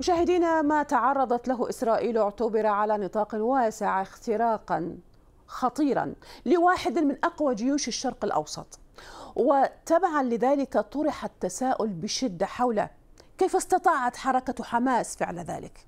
مشاهدينا ما تعرضت له إسرائيل اعتبر على نطاق واسع اختراقا خطيرا لواحد من أقوى جيوش الشرق الأوسط وتبعا لذلك طرح التساؤل بشدة حول كيف استطاعت حركة حماس فعل ذلك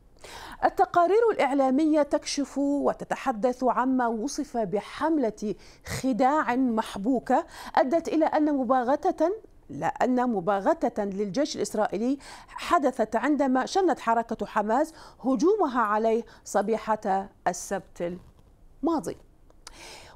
التقارير الإعلامية تكشف وتتحدث عما وصف بحملة خداع محبوكة أدت إلى أن مباغتة لأن مباغتة للجيش الإسرائيلي حدثت عندما شنت حركة حماس هجومها عليه صبيحة السبت الماضي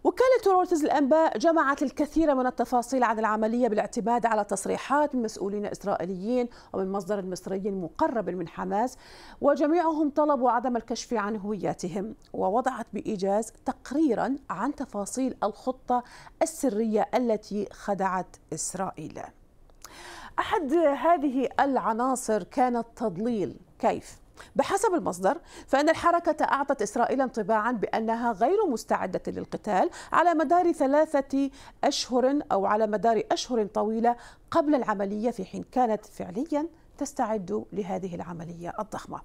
وكالة رويترز الأنباء جمعت الكثير من التفاصيل عن العملية بالاعتماد على تصريحات من مسؤولين إسرائيليين ومن مصدر مصري مقرب من حماس وجميعهم طلبوا عدم الكشف عن هوياتهم ووضعت بإيجاز تقريرا عن تفاصيل الخطة السرية التي خدعت إسرائيل أحد هذه العناصر كان التضليل كيف؟ بحسب المصدر فإن الحركة أعطت إسرائيل انطباعا بأنها غير مستعدة للقتال على مدار ثلاثة أشهر أو على مدار أشهر طويلة قبل العملية في حين كانت فعليا تستعد لهذه العملية الضخمة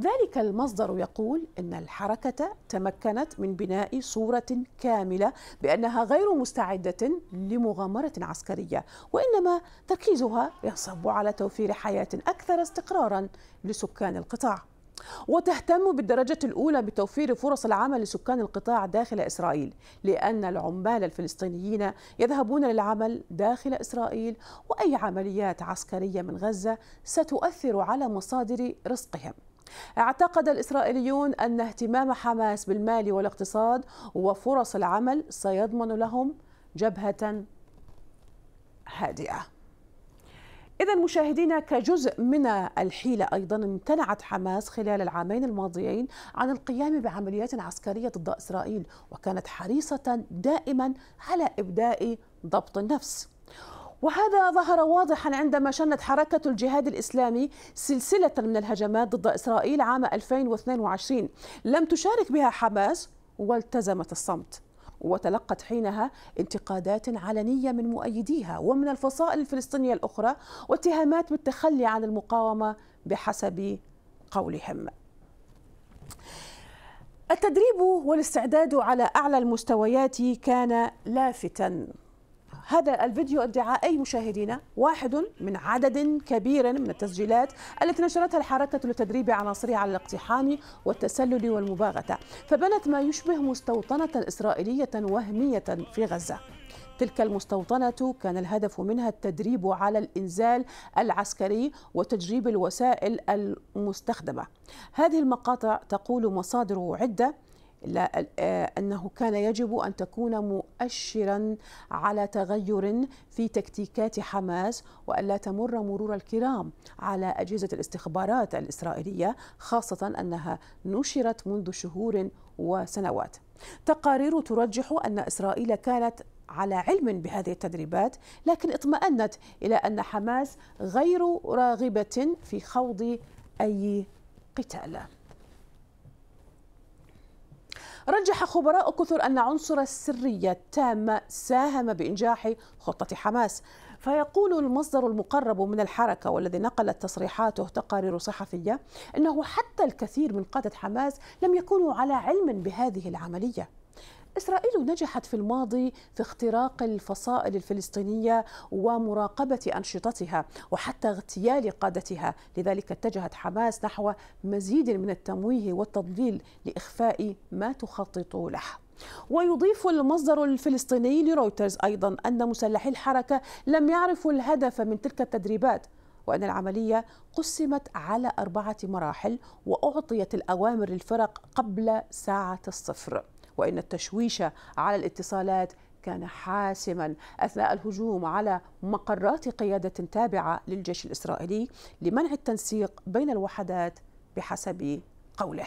ذلك المصدر يقول أن الحركة تمكنت من بناء صورة كاملة بأنها غير مستعدة لمغامرة عسكرية وإنما تركيزها ينصب على توفير حياة أكثر استقرارا لسكان القطاع وتهتم بالدرجة الأولى بتوفير فرص العمل لسكان القطاع داخل إسرائيل لأن العمال الفلسطينيين يذهبون للعمل داخل إسرائيل وأي عمليات عسكرية من غزة ستؤثر على مصادر رزقهم اعتقد الإسرائيليون أن اهتمام حماس بالمال والاقتصاد وفرص العمل سيضمن لهم جبهة هادئة إذا مشاهدينا كجزء من الحيلة أيضا امتنعت حماس خلال العامين الماضيين عن القيام بعمليات عسكرية ضد إسرائيل وكانت حريصة دائما على إبداء ضبط النفس وهذا ظهر واضحا عندما شنت حركة الجهاد الإسلامي سلسلة من الهجمات ضد إسرائيل عام 2022 لم تشارك بها حماس والتزمت الصمت وتلقت حينها انتقادات علنية من مؤيديها ومن الفصائل الفلسطينية الأخرى واتهامات بالتخلي عن المقاومة بحسب قولهم التدريب والاستعداد على أعلى المستويات كان لافتا هذا الفيديو ادعائي مشاهدينا واحد من عدد كبير من التسجيلات التي نشرتها الحركة لتدريب عناصرها على الاقتحام والتسلل والمباغتة فبنت ما يشبه مستوطنة إسرائيلية وهمية في غزة تلك المستوطنة كان الهدف منها التدريب على الإنزال العسكري وتجريب الوسائل المستخدمة هذه المقاطع تقول مصادر عدة آه، أنه كان يجب أن تكون مؤشرا على تغير في تكتيكات حماس وألا تمر مرور الكرام على أجهزة الاستخبارات الإسرائيلية خاصة أنها نشرت منذ شهور وسنوات تقارير ترجح أن إسرائيل كانت على علم بهذه التدريبات لكن اطمأنت إلى أن حماس غير راغبة في خوض أي قتال رجح خبراء كثر أن عنصر السرية التامة ساهم بإنجاح خطة حماس فيقول المصدر المقرب من الحركة والذي نقلت تصريحاته تقارير صحفية أنه حتى الكثير من قادة حماس لم يكونوا على علم بهذه العملية إسرائيل نجحت في الماضي في اختراق الفصائل الفلسطينية ومراقبة أنشطتها وحتى اغتيال قادتها لذلك اتجهت حماس نحو مزيد من التمويه والتضليل لإخفاء ما تخطط له ويضيف المصدر الفلسطيني لرويترز أيضا أن مسلحي الحركة لم يعرفوا الهدف من تلك التدريبات وأن العملية قسمت على أربعة مراحل وأعطيت الأوامر للفرق قبل ساعة الصفر وإن التشويش على الاتصالات كان حاسما اثناء الهجوم على مقرات قياده تابعه للجيش الاسرائيلي لمنع التنسيق بين الوحدات بحسب قوله.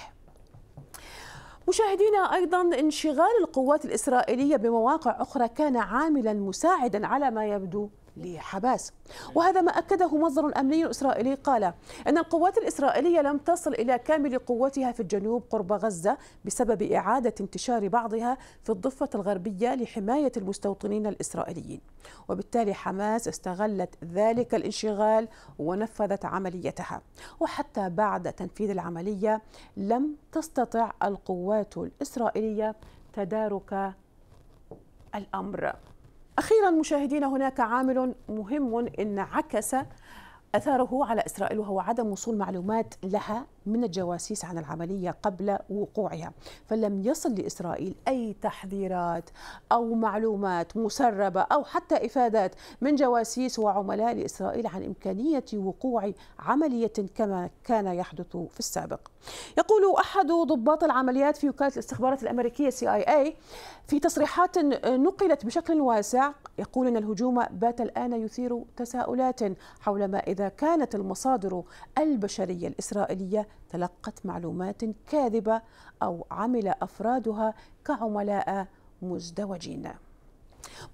مشاهدينا ايضا انشغال القوات الاسرائيليه بمواقع اخرى كان عاملا مساعدا على ما يبدو لحباس وهذا ما أكده مصدر أمني إسرائيلي قال أن القوات الإسرائيلية لم تصل إلى كامل قوتها في الجنوب قرب غزة بسبب إعادة انتشار بعضها في الضفة الغربية لحماية المستوطنين الإسرائيليين وبالتالي حماس استغلت ذلك الانشغال ونفذت عمليتها وحتى بعد تنفيذ العملية لم تستطع القوات الإسرائيلية تدارك الأمر أخيرا مشاهدينا هناك عامل مهم انعكس أثاره على إسرائيل وهو عدم وصول معلومات لها من الجواسيس عن العملية قبل وقوعها فلم يصل لإسرائيل أي تحذيرات أو معلومات مسربة أو حتى إفادات من جواسيس وعملاء لإسرائيل عن إمكانية وقوع عملية كما كان يحدث في السابق يقول أحد ضباط العمليات في وكالة الاستخبارات الأمريكية CIA في تصريحات نقلت بشكل واسع يقول أن الهجوم بات الآن يثير تساؤلات حول ما إذا كانت المصادر البشرية الإسرائيلية تلقت معلومات كاذبة أو عمل أفرادها كعملاء مزدوجين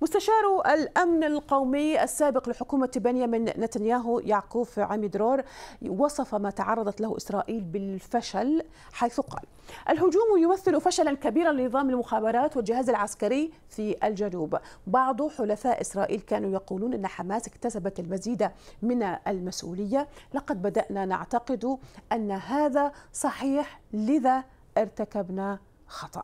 مستشار الأمن القومي السابق لحكومة بنيامين نتنياهو يعقوب عميدرور وصف ما تعرضت له إسرائيل بالفشل حيث قال الهجوم يمثل فشلا كبيرا لنظام المخابرات والجهاز العسكري في الجنوب بعض حلفاء إسرائيل كانوا يقولون أن حماس اكتسبت المزيد من المسؤولية لقد بدأنا نعتقد أن هذا صحيح لذا ارتكبنا خطأ